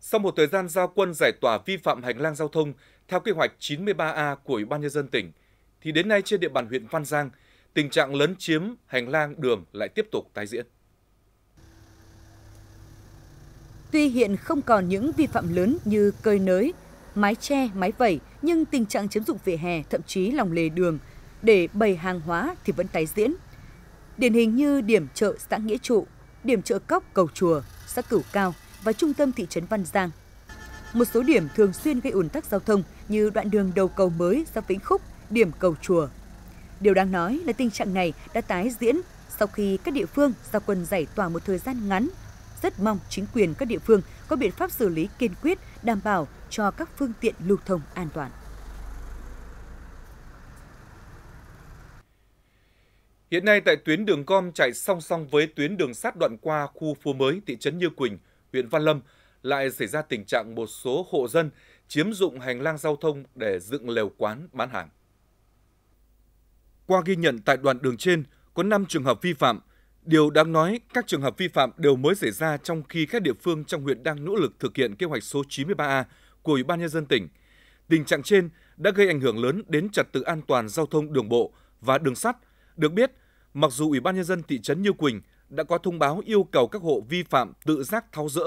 Sau một thời gian giao quân giải tỏa vi phạm hành lang giao thông theo kế hoạch 93A của Ủy ban nhân dân tỉnh, thì đến nay trên địa bàn huyện Văn Giang, tình trạng lấn chiếm hành lang đường lại tiếp tục tái diễn. Tuy hiện không còn những vi phạm lớn như cơi nới, mái che, mái vẩy, nhưng tình trạng chiếm dụng vỉa hè, thậm chí lòng lề đường để bày hàng hóa thì vẫn tái diễn. Điển hình như điểm chợ xã Nghĩa Trụ, điểm chợ Cốc Cầu Chùa, xã Cửu Cao – và trung tâm thị trấn Văn Giang. Một số điểm thường xuyên gây ủn tắc giao thông như đoạn đường đầu cầu mới ra Vĩnh Khúc, điểm cầu chùa. Điều đáng nói là tình trạng này đã tái diễn sau khi các địa phương ra quân giải tỏa một thời gian ngắn. Rất mong chính quyền các địa phương có biện pháp xử lý kiên quyết đảm bảo cho các phương tiện lưu thông an toàn. Hiện nay tại tuyến đường gom chạy song song với tuyến đường sắt đoạn qua khu phố mới thị trấn Như Quỳnh, huyện Văn Lâm lại xảy ra tình trạng một số hộ dân chiếm dụng hành lang giao thông để dựng lều quán bán hàng. Qua ghi nhận tại đoạn đường trên, có 5 trường hợp vi phạm. Điều đáng nói, các trường hợp vi phạm đều mới xảy ra trong khi các địa phương trong huyện đang nỗ lực thực hiện kế hoạch số 93A của Ủy ban Nhân dân tỉnh. Tình trạng trên đã gây ảnh hưởng lớn đến trật tự an toàn giao thông đường bộ và đường sắt. Được biết, mặc dù Ủy ban Nhân dân thị trấn Như Quỳnh đã có thông báo yêu cầu các hộ vi phạm tự giác tháo rỡ,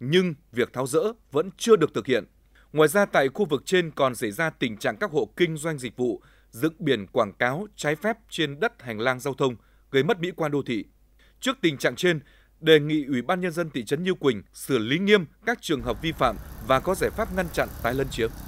nhưng việc tháo rỡ vẫn chưa được thực hiện. Ngoài ra tại khu vực trên còn xảy ra tình trạng các hộ kinh doanh dịch vụ dựng biển quảng cáo trái phép trên đất hành lang giao thông, gây mất mỹ quan đô thị. Trước tình trạng trên, đề nghị Ủy ban nhân dân thị trấn Như Quỳnh xử lý nghiêm các trường hợp vi phạm và có giải pháp ngăn chặn tái lân chiếm.